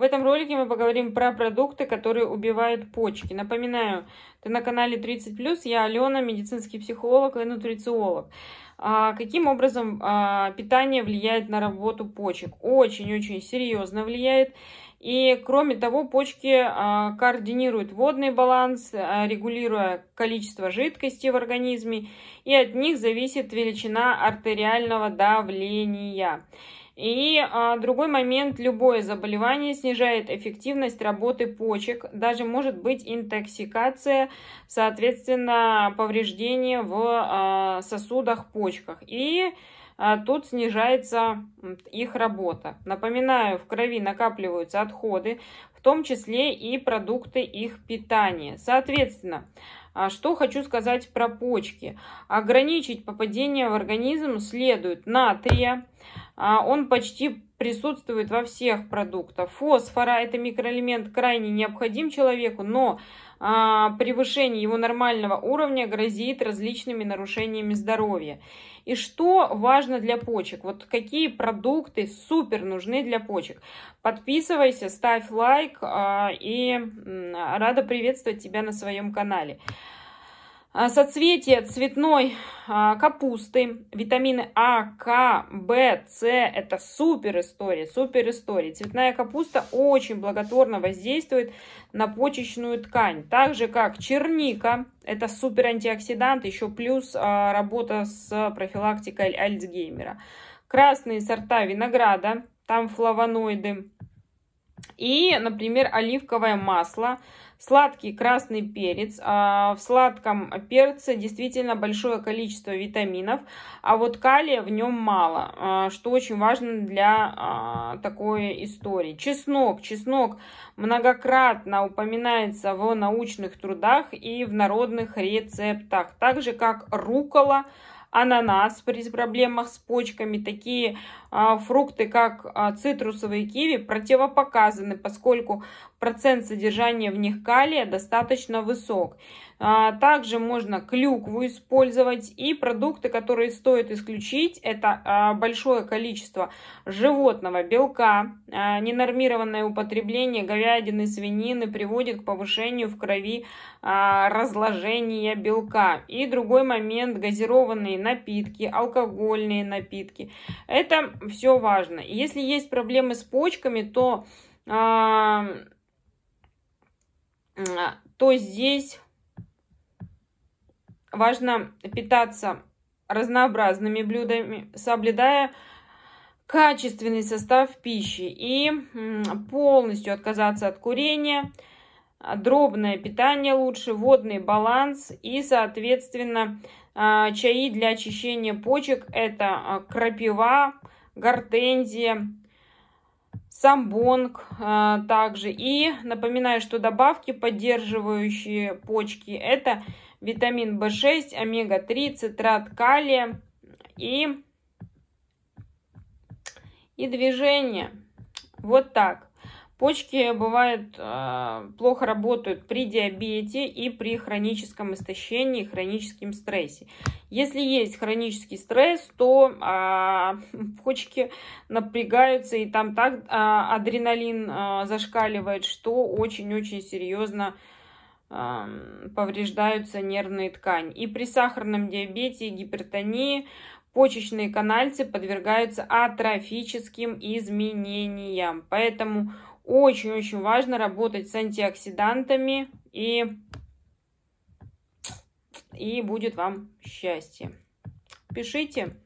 В этом ролике мы поговорим про продукты, которые убивают почки. Напоминаю, ты на канале 30+, я Алена, медицинский психолог и нутрициолог. А, каким образом а, питание влияет на работу почек? Очень-очень серьезно влияет. И кроме того, почки а, координируют водный баланс, а, регулируя количество жидкости в организме, и от них зависит величина артериального давления. И а, другой момент, любое заболевание снижает эффективность работы почек, даже может быть интоксикация, соответственно, повреждение в а, сосудах, почках. И а, тут снижается их работа. Напоминаю, в крови накапливаются отходы, в том числе и продукты их питания. Соответственно, а, что хочу сказать про почки. Ограничить попадение в организм следует натрия, а, он почти присутствует во всех продуктах. Фосфора – это микроэлемент крайне необходим человеку, но а, превышение его нормального уровня грозит различными нарушениями здоровья. И что важно для почек? Вот какие продукты супер нужны для почек? Подписывайся, ставь лайк а, и рада приветствовать тебя на своем канале. А, соцветие цветной а, капусты, витамины А, К, Б, С. Это супер история, супер история. Цветная капуста очень благотворно воздействует на почечную ткань. Так же, как черника, это супер антиоксидант, еще плюс а, работа с профилактикой Альцгеймера. Красные сорта винограда, там флавоноиды, и, например, оливковое масло, сладкий красный перец. А, в сладком перце действительно большое количество витаминов, а вот калия в нем мало, а, что очень важно для а, такой истории. Чеснок. Чеснок многократно упоминается в научных трудах и в народных рецептах, так же как рукола, ананас при проблемах с почками. Такие а, фрукты, как а, цитрусовые киви, противопоказаны, поскольку процент содержания в них калия достаточно высок. А, также можно клюкву использовать. И продукты, которые стоит исключить, это а, большое количество животного белка. А, ненормированное употребление говядины, свинины приводит к повышению в крови разложения белка. И другой момент – газированные напитки, алкогольные напитки. Это все важно. Если есть проблемы с почками, то, то здесь Важно питаться разнообразными блюдами, соблюдая качественный состав пищи и полностью отказаться от курения, дробное питание лучше, водный баланс и, соответственно, а, чаи для очищения почек – это а, крапива, гортензия, самбонг а, также. И напоминаю, что добавки, поддерживающие почки, это витамин В6, омега-3, цитрат калия и, и движение. Вот так. Почки бывают э, а, плохо работают при диабете и при хроническом истощении, хроническом стрессе. Если есть хронический стресс, то э, почки напрягаются и там так э, адреналин э, зашкаливает, что очень-очень серьезно э, повреждаются нервные ткани. И при сахарном диабете и гипертонии почечные канальцы подвергаются атрофическим изменениям. Поэтому очень-очень важно работать с антиоксидантами, и, и будет вам счастье. Пишите.